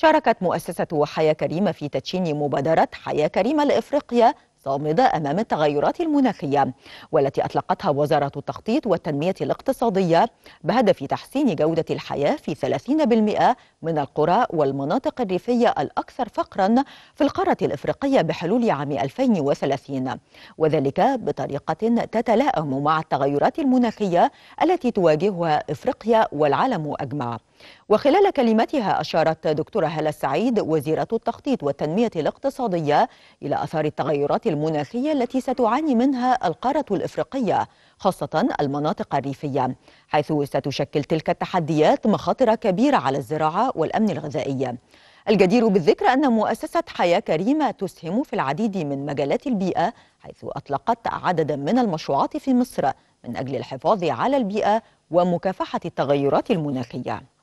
شاركت مؤسسة حياة كريمة في تدشين مبادرة حياة كريمة لإفريقيا صامدة أمام التغيرات المناخية والتي أطلقتها وزارة التخطيط والتنمية الاقتصادية بهدف تحسين جودة الحياة في 30% من القرى والمناطق الريفية الأكثر فقرا في القارة الإفريقية بحلول عام 2030 وذلك بطريقة تتلائم مع التغيرات المناخية التي تواجهها إفريقيا والعالم أجمع وخلال كلمتها أشارت دكتورة هلا السعيد وزيرة التخطيط والتنمية الاقتصادية إلى أثار التغيرات المناخية المناخية التي ستعاني منها القارة الإفريقية خاصة المناطق الريفية حيث ستشكل تلك التحديات مخاطر كبيرة على الزراعة والأمن الغذائي الجدير بالذكر أن مؤسسة حياة كريمة تسهم في العديد من مجالات البيئة حيث أطلقت عددا من المشروعات في مصر من أجل الحفاظ على البيئة ومكافحة التغيرات المناخية